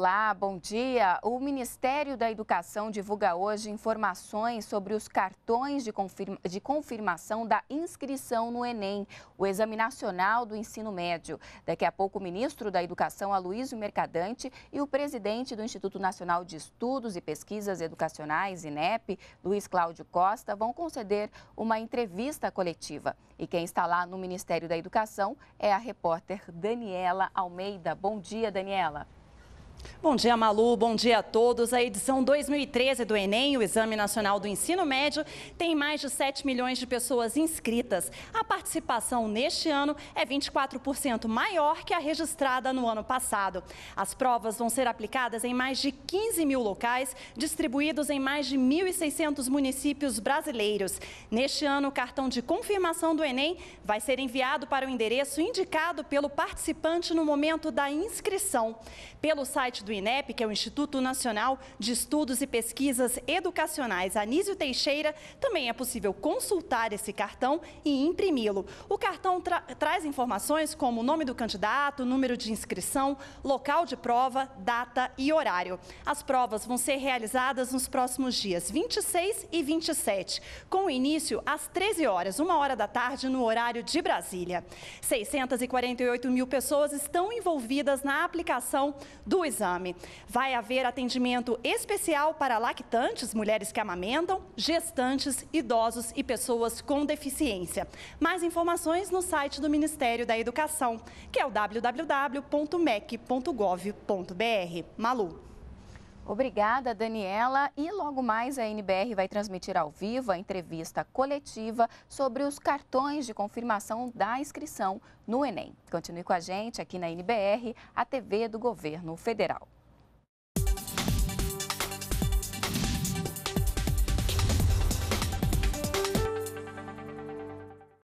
Olá, bom dia. O Ministério da Educação divulga hoje informações sobre os cartões de, confirma, de, confirmação da inscrição no Enem, o Exame Nacional do Ensino Médio. Daqui a pouco, o ministro da Educação, Aloysio Mercadante, e o presidente do Instituto Nacional de Estudos e Pesquisas Educacionais, INEP, Luiz Cláudio Costa, vão conceder uma entrevista coletiva. E quem está lá no Ministério da Educação é a repórter Daniela Almeida. Bom dia, Daniela. Bom dia, Malu. Bom dia a todos. A edição 2013 do Enem, o Exame Nacional do Ensino Médio, tem mais de 7 milhões de pessoas inscritas. A participação neste ano é 24% maior que a registrada no ano passado. As provas vão ser aplicadas em mais de 15 mil locais, distribuídos em mais de 1.600 municípios brasileiros. Neste ano, o cartão de confirmação do Enem vai ser enviado para o endereço indicado pelo participante no momento da inscrição. Pelo site site do INEP, que é o Instituto Nacional de Estudos e Pesquisas Educacionais Anísio Teixeira, também é possível consultar esse cartão e imprimi-lo. O cartão tra traz informações como o nome do candidato, número de inscrição, local de prova, data e horário. As provas vão ser realizadas nos próximos dias 26 e 27, com início às 13 horas, uma hora da tarde, no horário de Brasília. 648 mil pessoas estão envolvidas na aplicação do exame exame. Vai haver atendimento especial para lactantes, mulheres que amamentam, gestantes, idosos e pessoas com deficiência. Mais informações no site do Ministério da Educação, que é o www.mec.gov.br. Malu. Obrigada, Daniela. E logo mais a NBR vai transmitir ao vivo a entrevista coletiva sobre os cartões de confirmação da inscrição no Enem. Continue com a gente aqui na NBR, a TV do Governo Federal.